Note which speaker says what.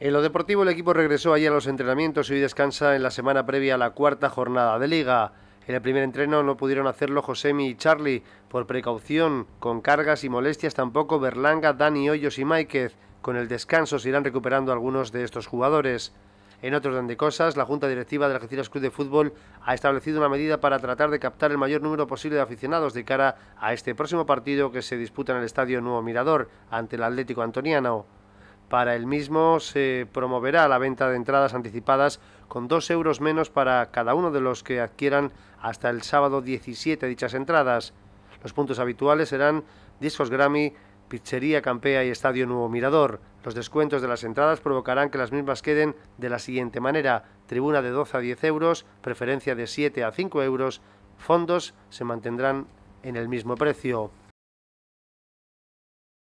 Speaker 1: En lo deportivo, el equipo regresó ayer a los entrenamientos y hoy descansa en la semana previa a la cuarta jornada de liga. En el primer entreno no pudieron hacerlo Josemi y Charlie por precaución, con cargas y molestias tampoco Berlanga, Dani Hoyos y Máiquez. Con el descanso se irán recuperando algunos de estos jugadores. En otros orden de cosas, la Junta Directiva del Argentina Club de Fútbol ha establecido una medida para tratar de captar el mayor número posible de aficionados de cara a este próximo partido que se disputa en el Estadio Nuevo Mirador ante el Atlético Antoniano. Para el mismo se promoverá la venta de entradas anticipadas con 2 euros menos para cada uno de los que adquieran hasta el sábado 17 dichas entradas. Los puntos habituales serán Discos Grammy, Pizzería Campea y Estadio Nuevo Mirador. Los descuentos de las entradas provocarán que las mismas queden de la siguiente manera. Tribuna de 12 a 10 euros, preferencia de 7 a 5 euros, fondos se mantendrán en el mismo precio.